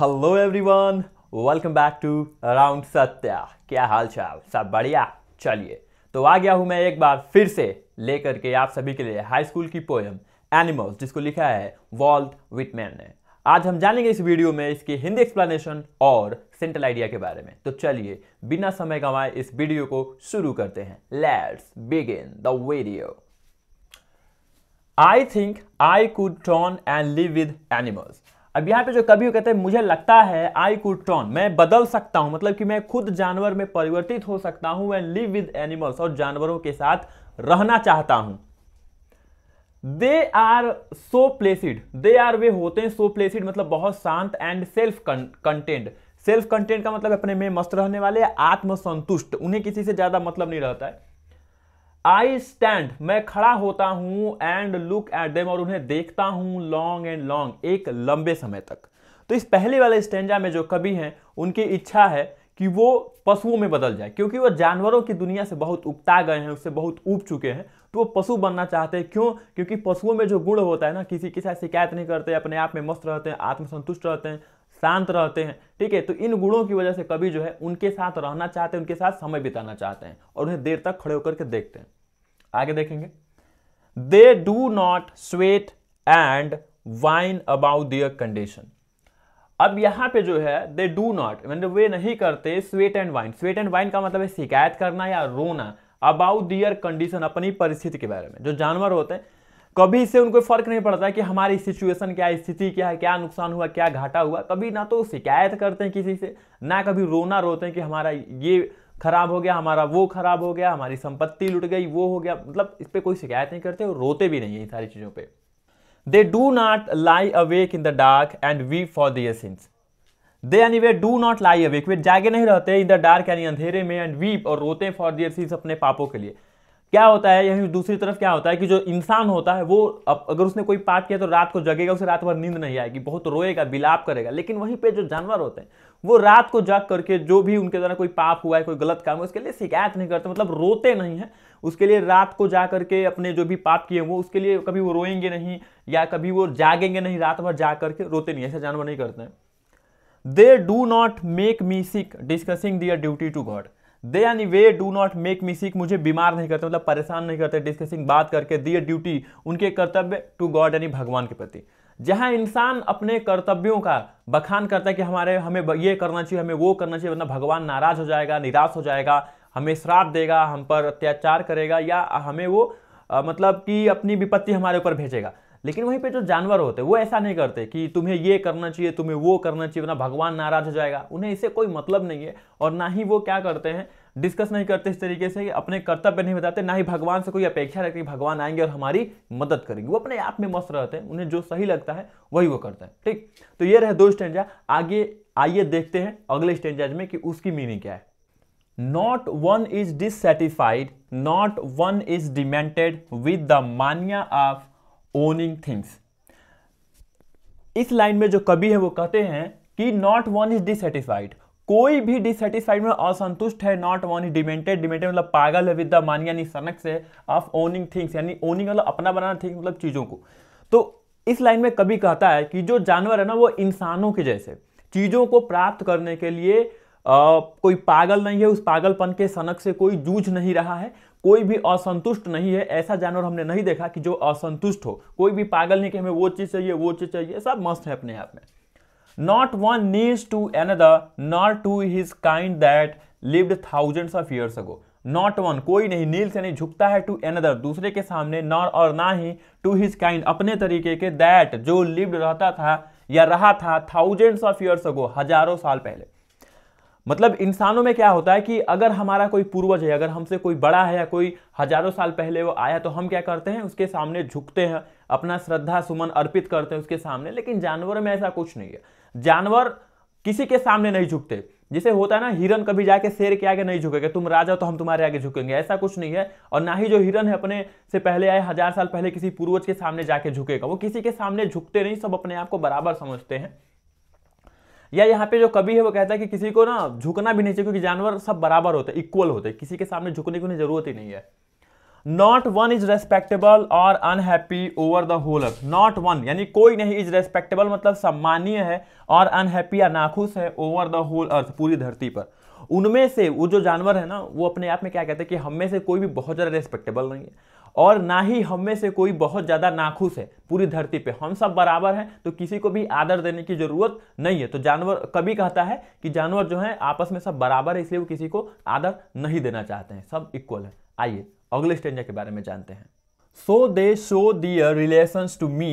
hello everyone welcome back to around Satya क्या हाल चाल सब बढ़िया चलिए तो आ गया हूँ मैं एक बार फिर से लेकर के आप सभी के लिए हाई स्कूल की पोएम एनिमल्स जिसको लिखा है वॉल्ट विटमैन ने आज हम जानेंगे इस वीडियो में इसकी हिंदी एक्सप्लेनेशन और सेंट्रल आइडिया के बारे में तो चलिए बिना समय गंवाए इस वीडियो को शुरू करते हैं let's begin the video I think I could turn and live with animals अब यहाँ पे जो कवि कहते हैं मुझे लगता है आई कुड टॉन मैं बदल सकता हूँ मतलब कि मैं खुद जानवर में परिवर्तित हो सकता हूँ एंड लिव विद एनिमल्स और जानवरों के साथ रहना चाहता हूँ they are so placid they are वे होते हैं सो प्लेसिड मतलब बहुत शांत and self content self content का मतलब अपने में मस्त रहने वाले आत्मसंतुष्ट उन्हें किसी से ज़्यादा मतलब नहीं रहता है आई स्टैंड मैं खड़ा होता हूं एंड लुक एट देम और उन्हें देखता हूं लॉन्ग एंड लॉन्ग एक लंबे समय तक तो इस पहले वाले स्टेंजा में जो कवि हैं उनकी इच्छा है कि वो पशुओं में बदल जाए क्योंकि वो जानवरों की दुनिया से बहुत उपता गए हैं उससे बहुत उब चुके हैं तो वो पशु बनना चाहते हैं क्यों क्योंकि पशुओं में जो गुण होता है ना किसी के साथ शिकायत नहीं करते अपने आप में मस्त रहते हैं आत्मसंतुष्ट रहते हैं शांत रहते हैं ठीक है तो इन गुणों की वजह से कभी जो है उनके साथ रहना चाहते हैं उनके साथ समय बिताना चाहते हैं और उन्हें देर तक खड़े होकर के देखते हैं आगे देखेंगे they do not sweat and whine about their condition अब यहां पे जो है दे डू नॉट मतलब वे नहीं करते sweat and whine sweat and whine का मतलब है शिकायत करना या रोना अबाउट दियर कंडीशन अपनी परिस्थिति के बारे में जो जानवर होते हैं कभी इससे उनको फर्क नहीं पड़ता कि हमारी सिचुएशन क्या है स्थिति क्या है क्या नुकसान हुआ क्या घाटा हुआ कभी ना तो शिकायत करते हैं किसी से ना कभी रोना रोते हैं कि हमारा ये खराब हो गया हमारा वो खराब हो गया हमारी संपत्ति लुट गई वो हो गया मतलब इस पर कोई शिकायत नहीं करते और रोते भी नहीं है इन सारी चीज़ों पर they do not lie awake in the dark and weep for their sins they anyway do not lie awake वे जागे नहीं रहते इन द डार्क यानी अंधेरे में एंड वीप और रोते फॉर दियर सीन्स अपने पापों के लिए क्या होता है यही दूसरी तरफ क्या होता है कि जो इंसान होता है वो अब अगर उसने कोई पाप किया तो रात को जगेगा उसे रात भर नींद नहीं आएगी बहुत रोएगा बिलाप करेगा लेकिन वहीं पे जो जानवर होते हैं वो रात को जाग करके जो भी उनके द्वारा कोई पाप हुआ है कोई गलत काम हुआ उसके लिए शिकायत नहीं करते मतलब रोते नहीं है उसके लिए रात को जा करके अपने जो भी पाप किए वो उसके लिए कभी वो रोएंगे नहीं या कभी वो जागेंगे नहीं रात भर जा करके रोते नहीं ऐसा जानवर नहीं करते हैं they do not make me sick discussing their duty to God they यानी वे do not make me sick मुझे बीमार नहीं करते मतलब परेशान नहीं करते डिस्कसिंग बात करके दिए ड्यूटी उनके कर्तव्य टू गॉड यानी भगवान के प्रति जहाँ इंसान अपने कर्तव्यों का बखान करता है कि हमारे हमें ये करना चाहिए हमें वो करना चाहिए मतलब भगवान नाराज हो जाएगा निराश हो जाएगा हमें श्राप देगा हम पर अत्याचार करेगा या हमें वो आ, मतलब कि अपनी विपत्ति हमारे ऊपर भेजेगा लेकिन वहीं पे जो जानवर होते हैं वो ऐसा नहीं करते कि तुम्हें ये करना चाहिए तुम्हें वो करना चाहिए ना भगवान नाराज हो जाएगा उन्हें इससे कोई मतलब नहीं है और ना ही वो क्या करते हैं डिस्कस नहीं करते इस तरीके से अपने कर्तव्य नहीं बताते ना ही भगवान से कोई अपेक्षा रखते कि भगवान आएंगे और हमारी मदद करेंगे वो अपने आप में मस्त रहते हैं उन्हें जो सही लगता है वही वो करते हैं ठीक तो ये रहे दो स्टेंजा आगे आइए देखते हैं अगले स्टेंजाज में कि उसकी मीनिंग क्या है not one is dissatisfied not one is demented with the mania of owning things इस लाइन में जो कवि है वो कहते हैं कि नॉट वन इज डिसटिस्फाइड कोई भी डिसटिस्फाइड में असंतुष्ट है not one is demented demented मतलब पागल है विद द मान यानी सनक से ऑफ ओनिंग थिंग्स यानी ओनिंग मतलब अपना बनाना थिंग्स मतलब चीज़ों को तो इस लाइन में कभी कहता है कि जो जानवर है ना वो इंसानों के जैसे चीज़ों को प्राप्त करने के लिए आ, कोई पागल नहीं है उस पागलपन के सनक से कोई जूझ नहीं रहा है कोई भी असंतुष्ट नहीं है ऐसा जानवर हमने नहीं देखा कि जो असंतुष्ट हो कोई भी पागल नहीं कि हमें वो चीज़ चाहिए वो चीज़ चाहिए सब मस्त है अपने आप में not one needs to another not to his kind that lived thousands of years ago not one कोई नहीं नील से नहीं झुकता है टू एनदर दूसरे के सामने नॉट और ना ही टू हिज काइंड अपने तरीके के दैट जो लिव्ड रहता था या रहा था थाउजेंड्स ऑफ ईयर्स अगो हजारों साल पहले मतलब इंसानों में क्या होता है कि अगर हमारा कोई पूर्वज है अगर हमसे कोई बड़ा है या कोई हजारों साल पहले वो आया तो हम क्या करते हैं उसके सामने झुकते हैं अपना श्रद्धा सुमन अर्पित करते हैं उसके सामने लेकिन जानवर में ऐसा कुछ नहीं है जानवर किसी के सामने नहीं झुकते जिसे होता है ना हिरन कभी जाके शेर के आगे नहीं झुकेगा तुम राजा तो हम तुम्हारे आगे झुकेंगे ऐसा कुछ नहीं है और ना ही जो हिरन है अपने से पहले आए हजार साल पहले किसी पूर्वज के सामने जाके झुकेगा वो किसी के सामने झुकते नहीं सब अपने आप को बराबर समझते हैं या यहाँ पे जो कवि है वो कहता है कि किसी को ना झुकना भी नहीं चाहिए क्योंकि जानवर सब बराबर होते हैं इक्वल होते हैं किसी के सामने झुकने की जरूरत ही नहीं है नॉट वन इज रेस्पेक्टेबल और unhappy over the whole earth not one यानी कोई नहीं इज रेस्पेक्टेबल मतलब सम्मानीय है और अनहैप्पी या नाखुश है ओवर द होल अर्थ पूरी धरती पर उनमें से वो जो जानवर है ना वो अपने आप में क्या कहते हैं कि हम में से कोई भी बहुत ज़्यादा रेस्पेक्टेबल नहीं है और ना ही हम में से कोई बहुत ज़्यादा नाखुश है पूरी धरती पे हम सब बराबर हैं तो किसी को भी आदर देने की ज़रूरत नहीं है तो जानवर कभी कहता है कि जानवर जो है आपस में सब बराबर है इसलिए वो किसी को आदर नहीं देना चाहते हैं सब इक्वल है आइए अगले स्टेंजा के बारे में जानते हैं so they show their relation to me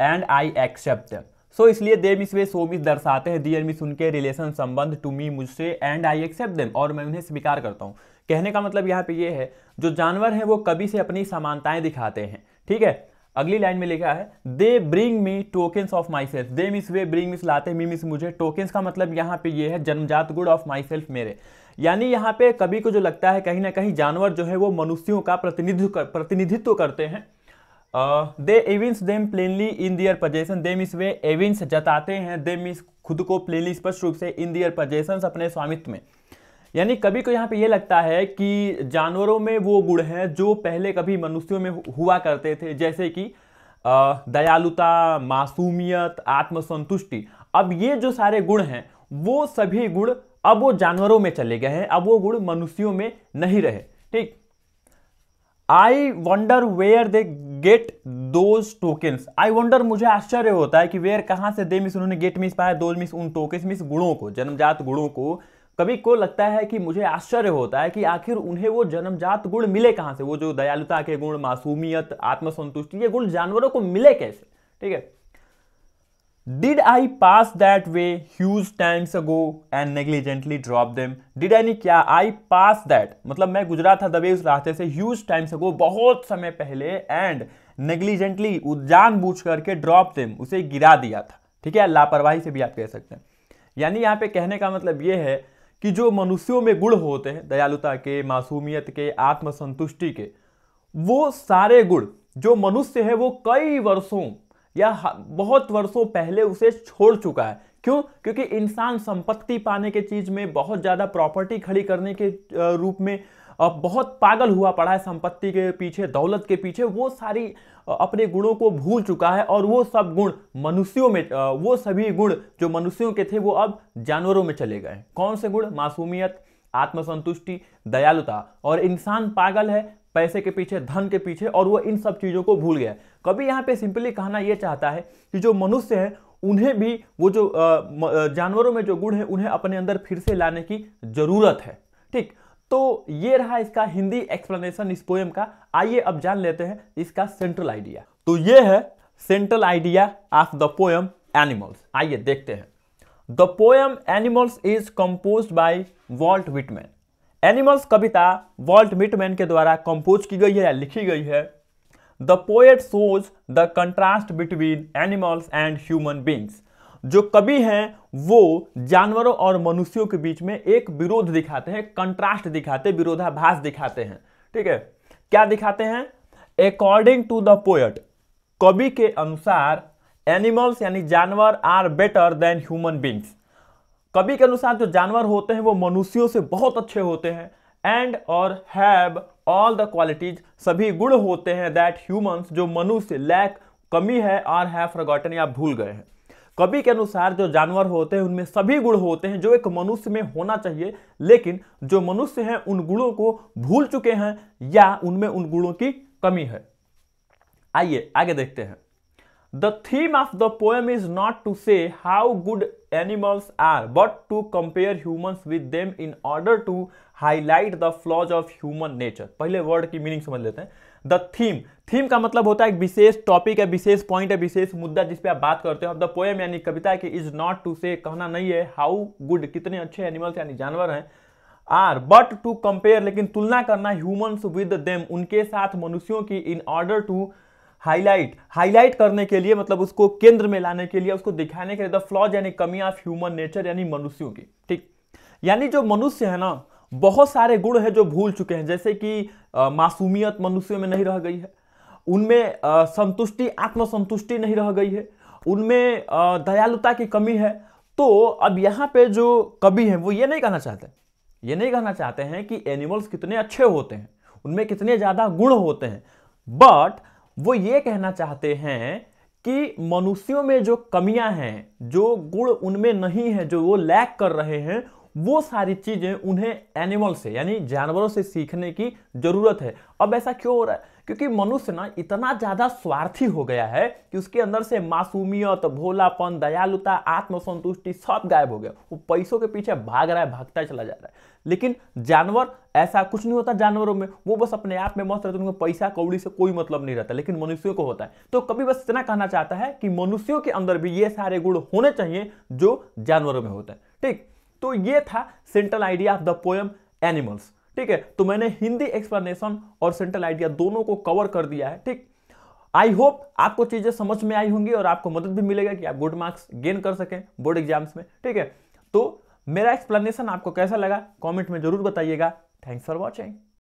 and I accept so इसलिए दे मिस वे सो मिस दर्शाते हैं दियर मिस उनके रिलेशन संबंध टू मी मुझसे एंड आई एक्सेप्ट देम और मैं उन्हें स्वीकार करता हूँ कहने का मतलब यहाँ पे ये है जो जानवर हैं वो कभी से अपनी समानताएं दिखाते हैं ठीक है अगली लाइन में लिखा है they bring me tokens of myself they मिस वे ब्रिंग मिस लाते मी मिस मुझे टोकन्स का मतलब यहाँ पे ये है जन्मजात गुड ऑफ माई सेल्फ मेरे यानी यहाँ पे कभी को जो लगता है कहीं ना कहीं जानवर जो है वो मनुष्यों का प्रतिनिधित्व कर, प्रतिनिधित्व करते हैं they evince them plainly in their possession they मिस वे एविंस जताते हैं दे मिस खुद को प्लेनली स्पष्ट रूप से इन दियर पजेशन अपने स्वामित्व में यानी कभी को तो यहाँ पे ये लगता है कि जानवरों में वो गुण हैं जो पहले कभी मनुष्यों में हुआ करते थे जैसे कि दयालुता मासूमियत आत्मसंतुष्टि अब ये जो सारे गुण हैं वो सभी गुण अब वो जानवरों में चले गए हैं अब वो गुण मनुष्यों में नहीं रहे ठीक I wonder where they get those tokens I wonder मुझे आश्चर्य होता है कि वेयर कहाँ से दे मिस उन्होंने गेट मिस पाया दो मिस उन टोकन्स मिस गुणों को जन्मजात गुणों को कभी को लगता है कि मुझे आश्चर्य होता है कि आखिर उन्हें वो जन्मजात गुण मिले कहाँ से वो जो दयालुता के गुण मासूमियत आत्मसंतुष्टि ये गुण जानवरों को मिले कैसे ठीक है did I pass that way huge times ago and negligently drop them did यानी क्या आई पास दैट मतलब मैं गुजरा था दबे उस रास्ते से ह्यूज टाइम्स अगो बहुत समय पहले एंड नेग्लिजेंटली बूझ करके ड्रॉप देम उसे गिरा दिया था ठीक है लापरवाही से भी आप कह सकते हैं यानी यहाँ पे कहने का मतलब ये है कि जो मनुष्यों में गुण होते हैं दयालुता के मासूमियत के आत्मसंतुष्टि के वो सारे गुण जो मनुष्य है वो कई वर्षों या बहुत वर्षों पहले उसे छोड़ चुका है क्यों क्योंकि इंसान संपत्ति पाने के चीज़ में बहुत ज़्यादा प्रॉपर्टी खड़ी करने के रूप में बहुत पागल हुआ पड़ा है संपत्ति के पीछे दौलत के पीछे वो सारी अपने गुणों को भूल चुका है और वो सब गुण मनुष्यों में वो सभी गुण जो मनुष्यों के थे वो अब जानवरों में चले गए कौन से गुण मासूमियत आत्मसंतुष्टि दयालुता और इंसान पागल है पैसे के पीछे धन के पीछे और वो इन सब चीज़ों को भूल गया कभी यहाँ पे सिंपली कहना ये चाहता है कि जो मनुष्य है उन्हें भी वो जो जानवरों में जो गुण है उन्हें अपने अंदर फिर से लाने की ज़रूरत है ठीक तो ये रहा इसका हिंदी एक्सप्लेनेशन इस पोएम का आइए अब जान लेते हैं इसका सेंट्रल आइडिया तो ये है central idea of the poem animals आइए देखते हैं the poem animals is compose by Walt Whitman animals कविता वॉल्ट विटमैन के द्वारा कंपोज की गई है या लिखी गई है the poet shows the contrast between animals and human beings जो कवि हैं वो जानवरों और मनुष्यों के बीच में एक विरोध दिखाते हैं कंट्रास्ट दिखाते हैं विरोधाभास दिखाते हैं ठीक है क्या दिखाते हैं अकॉर्डिंग टू द पोएट कवि के अनुसार एनिमल्स यानी जानवर are better than human beings कवि के अनुसार जो जानवर होते हैं वो मनुष्यों से बहुत अच्छे होते हैं एंड और हैव ऑल द क्वालिटीज सभी गुण होते हैं दैट ह्यूमंस जो मनुष्य लैक कमी है और हैव फॉरगॉटन या भूल गए हैं कवि के अनुसार जो जानवर होते हैं उनमें सभी गुण होते हैं जो एक मनुष्य में होना चाहिए लेकिन जो मनुष्य हैं उन गुणों को भूल चुके हैं या उनमें उन गुणों की कमी है आइए आगे देखते हैं the theme of the poem is not to say how good animals are but to compare hume with them in order to highlight the flaws of human nature पहले वर्ड की मीनिंग समझ लेते हैं द थीम थीम का मतलब होता है एक विशेष टॉपिक है विशेष पॉइंट है विशेष मुद्दा जिस पे आप बात करते हो द पोएम यानी कविता की इज नॉट टू से कहना नहीं है हाउ गुड कितने अच्छे एनिमल्स यानी जानवर हैं आर बट टू कंपेयर लेकिन तुलना करना ह्यूमन्स विद देम उनके साथ मनुष्यों की in order to highlight highlight करने के लिए मतलब उसको केंद्र में लाने के लिए उसको दिखाने के लिए द फ्लॉज यानी कमी ऑफ ह्यूमन नेचर यानी मनुष्यों की ठीक यानी जो मनुष्य है ना बहुत सारे गुण हैं जो भूल चुके हैं जैसे कि मासूमियत मनुष्य में नहीं रह गई है उनमें संतुष्टि आत्मसंतुष्टि नहीं रह गई है उनमें दयालुता की कमी है तो अब यहाँ पे जो कवि हैं वो ये नहीं कहना चाहते ये नहीं कहना चाहते हैं कि एनिमल्स कितने अच्छे होते हैं उनमें कितने ज़्यादा गुण होते हैं बट वो ये कहना चाहते हैं कि मनुष्यों में जो कमियां हैं जो गुण उनमें नहीं है जो वो लैक कर रहे हैं वो सारी चीज़ें उन्हें एनिमल से यानी जानवरों से सीखने की ज़रूरत है अब ऐसा क्यों हो रहा है क्योंकि मनुष्य ना इतना ज़्यादा स्वार्थी हो गया है कि उसके अंदर से मासूमियत भोलापन दयालुता आत्मसंतुष्टि सब गायब हो गया वो पैसों के पीछे भाग रहा है भागता चला जा रहा है लेकिन जानवर ऐसा कुछ नहीं होता जानवरों में वो बस अपने आप में मस्त रहते उनको पैसा कौड़ी से कोई मतलब नहीं रहता लेकिन मनुष्यों को होता है तो कभी बस इतना कहना चाहता है कि मनुष्यों के अंदर भी ये सारे गुण होने चाहिए जो जानवरों में होता है ठीक तो ये था central idea of the poem animals ठीक है तो मैंने हिंदी एक्सप्लेनेशन और सेंट्रल आइडिया दोनों को कवर कर दिया है ठीक आई होप आपको चीजें समझ में आई होंगी और आपको मदद भी मिलेगा कि आप गुड मार्क्स गेन कर सकें बोर्ड एग्जाम्स में ठीक है तो मेरा एक्सप्लेनेशन आपको कैसा लगा कमेंट में जरूर बताइएगा थैंक्स फॉर वॉचिंग